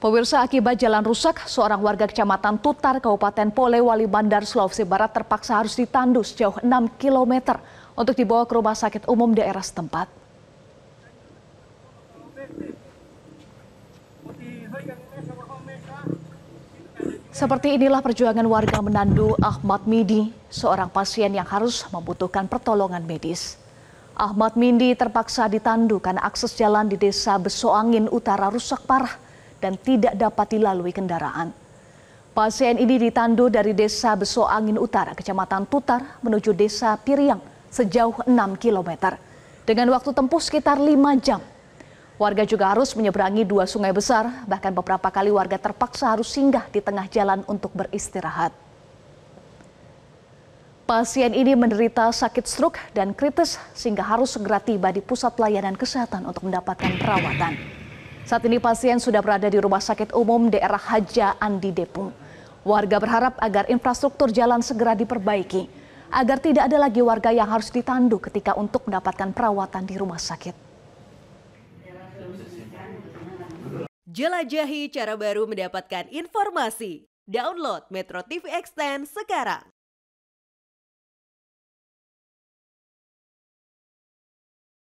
Pemirsa akibat jalan rusak, seorang warga kecamatan Tutar, Kabupaten Polewali Mandar, Sulawesi Barat terpaksa harus ditandu sejauh 6 km untuk dibawa ke rumah sakit umum daerah setempat. Seperti inilah perjuangan warga menandu Ahmad Midi, seorang pasien yang harus membutuhkan pertolongan medis. Ahmad Midi terpaksa ditandu karena akses jalan di desa Besoangin Utara rusak parah dan tidak dapat dilalui kendaraan. Pasien ini ditandu dari desa Beso Angin Utara, kecamatan Tutar, menuju desa Piriang sejauh 6 km. Dengan waktu tempuh sekitar 5 jam. Warga juga harus menyeberangi dua sungai besar, bahkan beberapa kali warga terpaksa harus singgah di tengah jalan untuk beristirahat. Pasien ini menderita sakit stroke dan kritis sehingga harus segera tiba di pusat pelayanan kesehatan untuk mendapatkan perawatan. Saat ini pasien sudah berada di Rumah Sakit Umum Daerah Haja Andi Depung. Warga berharap agar infrastruktur jalan segera diperbaiki, agar tidak ada lagi warga yang harus ditandu ketika untuk mendapatkan perawatan di rumah sakit. Jelajahi cara baru mendapatkan informasi. Download Metro TV Extend sekarang.